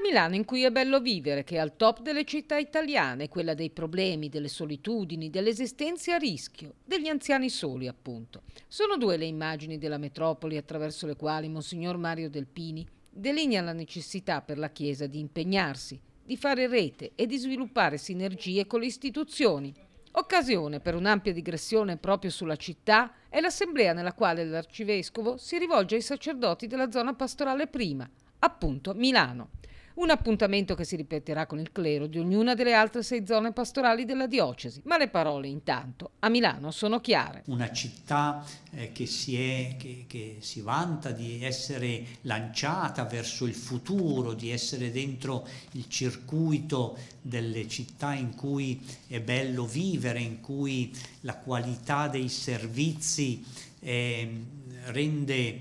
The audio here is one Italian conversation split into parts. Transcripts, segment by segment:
Una Milano in cui è bello vivere, che è al top delle città italiane, quella dei problemi, delle solitudini, delle esistenze a rischio, degli anziani soli appunto. Sono due le immagini della metropoli attraverso le quali Monsignor Mario Delpini delinea la necessità per la Chiesa di impegnarsi, di fare rete e di sviluppare sinergie con le istituzioni. Occasione per un'ampia digressione proprio sulla città è l'assemblea nella quale l'arcivescovo si rivolge ai sacerdoti della zona pastorale prima, appunto Milano. Un appuntamento che si ripeterà con il clero di ognuna delle altre sei zone pastorali della diocesi. Ma le parole intanto a Milano sono chiare. Una città eh, che, si è, che, che si vanta di essere lanciata verso il futuro, di essere dentro il circuito delle città in cui è bello vivere, in cui la qualità dei servizi eh, rende eh,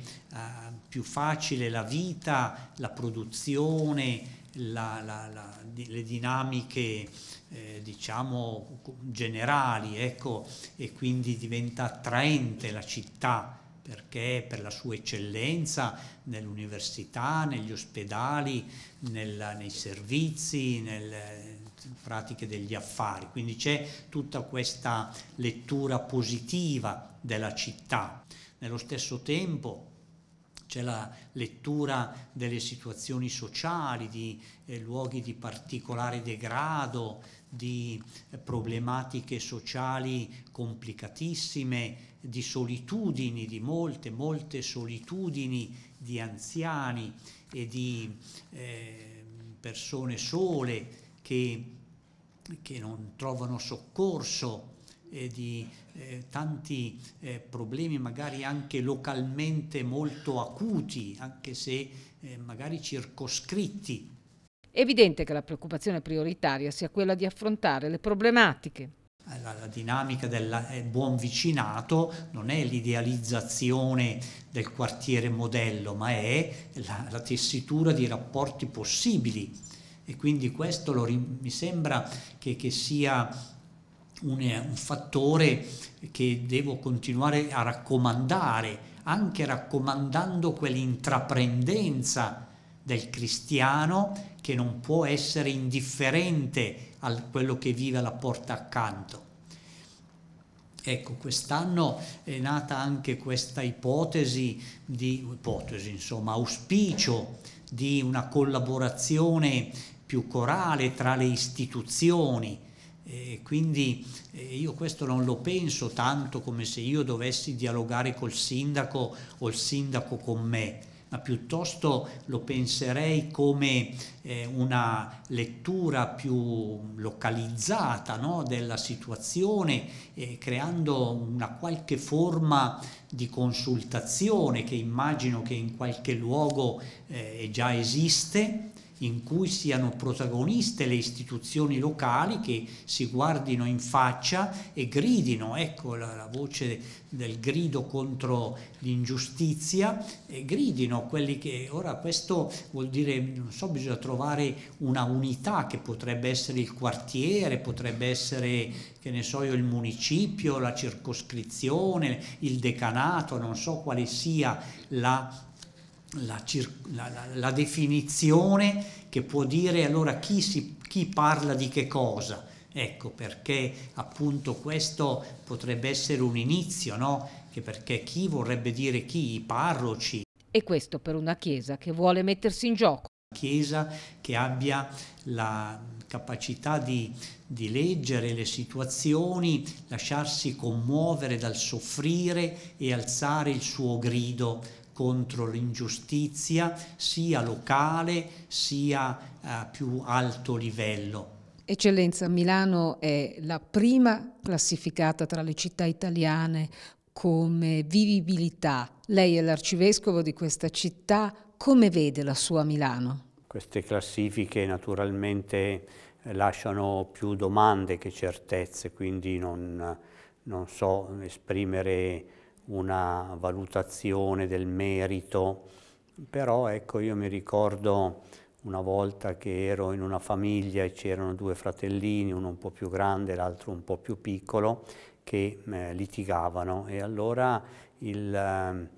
più facile la vita, la produzione, la, la, la, le dinamiche eh, diciamo generali ecco, e quindi diventa attraente la città perché per la sua eccellenza nell'università, negli ospedali, nella, nei servizi, nelle eh, pratiche degli affari. Quindi c'è tutta questa lettura positiva della città. Nello stesso tempo c'è la lettura delle situazioni sociali, di eh, luoghi di particolare degrado, di eh, problematiche sociali complicatissime, di solitudini, di molte, molte solitudini di anziani e di eh, persone sole che, che non trovano soccorso eh, di eh, tanti eh, problemi magari anche localmente molto acuti, anche se eh, magari circoscritti. È evidente che la preoccupazione prioritaria sia quella di affrontare le problematiche. La, la dinamica del eh, buon vicinato non è l'idealizzazione del quartiere modello, ma è la, la tessitura di rapporti possibili e quindi questo lo, mi sembra che, che sia un, eh, un fattore che devo continuare a raccomandare, anche raccomandando quell'intraprendenza del cristiano che non può essere indifferente a quello che vive alla porta accanto. Ecco, quest'anno è nata anche questa ipotesi di, ipotesi, insomma, auspicio di una collaborazione più corale tra le istituzioni, e eh, quindi eh, io questo non lo penso tanto come se io dovessi dialogare col sindaco o il sindaco con me, ma piuttosto lo penserei come eh, una lettura più localizzata no, della situazione, eh, creando una qualche forma di consultazione che immagino che in qualche luogo eh, già esiste in cui siano protagoniste le istituzioni locali che si guardino in faccia e gridino, ecco la, la voce del grido contro l'ingiustizia, e gridino quelli che ora questo vuol dire, non so, bisogna trovare una unità che potrebbe essere il quartiere, potrebbe essere, che ne so io, il municipio, la circoscrizione, il decanato, non so quale sia la la, la, la, definizione che può dire allora chi, si, chi parla di che cosa. Ecco perché appunto questo potrebbe essere un inizio, no? Che perché chi vorrebbe dire chi, i parroci. E questo per una Chiesa che vuole mettersi in gioco. Una Chiesa che abbia la capacità di, di leggere le situazioni, lasciarsi commuovere dal soffrire e alzare il suo grido contro l'ingiustizia, sia locale sia a eh, più alto livello. Eccellenza, Milano è la prima classificata tra le città italiane come vivibilità. Lei è l'arcivescovo di questa città, come vede la sua Milano? Queste classifiche naturalmente eh, lasciano più domande che certezze, quindi non, non so esprimere una valutazione del merito, però ecco io mi ricordo una volta che ero in una famiglia e c'erano due fratellini, uno un po' più grande e l'altro un po' più piccolo, che eh, litigavano e allora il ehm,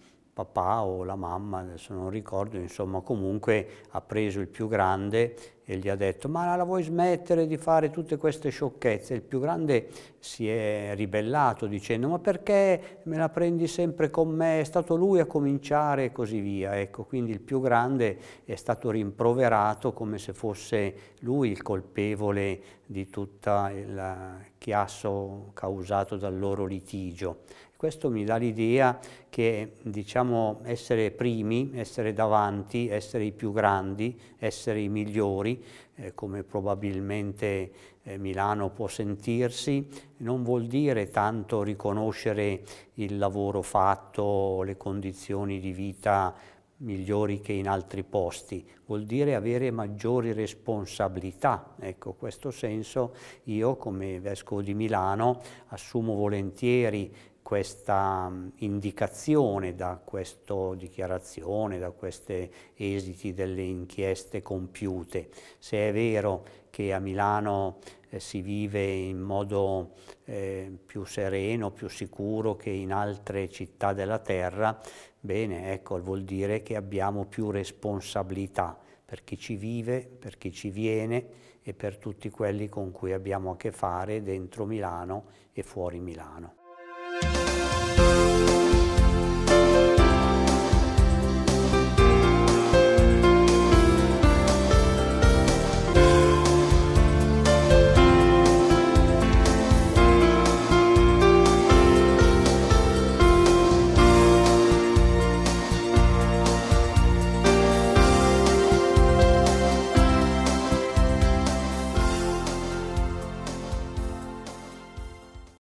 papà o la mamma, adesso non ricordo, insomma comunque ha preso il più grande e gli ha detto ma la vuoi smettere di fare tutte queste sciocchezze? Il più grande si è ribellato dicendo ma perché me la prendi sempre con me? È stato lui a cominciare e così via. Ecco, quindi il più grande è stato rimproverato come se fosse lui il colpevole di tutto il chiasso causato dal loro litigio. Questo mi dà l'idea che diciamo, essere primi, essere davanti, essere i più grandi, essere i migliori, eh, come probabilmente eh, Milano può sentirsi, non vuol dire tanto riconoscere il lavoro fatto, le condizioni di vita migliori che in altri posti, vuol dire avere maggiori responsabilità. Ecco, in questo senso io come Vescovo di Milano assumo volentieri questa mm, indicazione da questa dichiarazione, da questi esiti delle inchieste compiute. Se è vero che a Milano eh, si vive in modo eh, più sereno, più sicuro che in altre città della terra, bene, ecco, vuol dire che abbiamo più responsabilità per chi ci vive, per chi ci viene e per tutti quelli con cui abbiamo a che fare dentro Milano e fuori Milano.